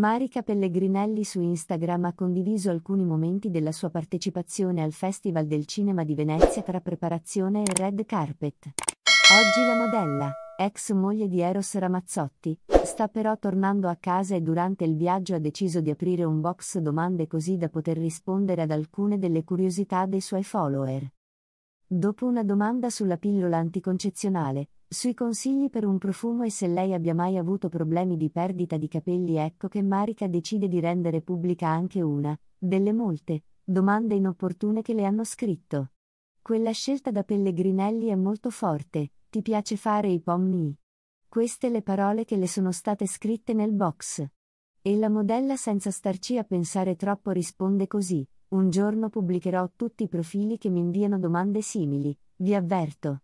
Marica Pellegrinelli su Instagram ha condiviso alcuni momenti della sua partecipazione al Festival del Cinema di Venezia tra preparazione e red carpet. Oggi la modella, ex moglie di Eros Ramazzotti, sta però tornando a casa e durante il viaggio ha deciso di aprire un box domande così da poter rispondere ad alcune delle curiosità dei suoi follower. Dopo una domanda sulla pillola anticoncezionale, sui consigli per un profumo e se lei abbia mai avuto problemi di perdita di capelli ecco che Marika decide di rendere pubblica anche una, delle molte, domande inopportune che le hanno scritto. Quella scelta da Pellegrinelli è molto forte, ti piace fare i pomni. Queste le parole che le sono state scritte nel box. E la modella senza starci a pensare troppo risponde così, un giorno pubblicherò tutti i profili che mi inviano domande simili, vi avverto.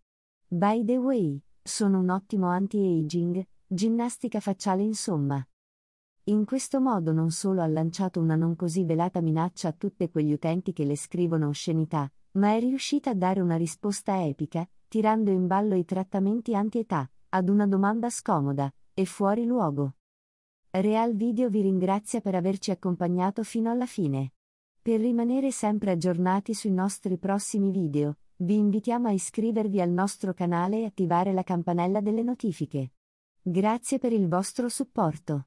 By the way sono un ottimo anti-aging, ginnastica facciale insomma. In questo modo non solo ha lanciato una non così velata minaccia a tutti quegli utenti che le scrivono oscenità, ma è riuscita a dare una risposta epica, tirando in ballo i trattamenti anti-età, ad una domanda scomoda e fuori luogo. Real Video vi ringrazia per averci accompagnato fino alla fine. Per rimanere sempre aggiornati sui nostri prossimi video, vi invitiamo a iscrivervi al nostro canale e attivare la campanella delle notifiche. Grazie per il vostro supporto.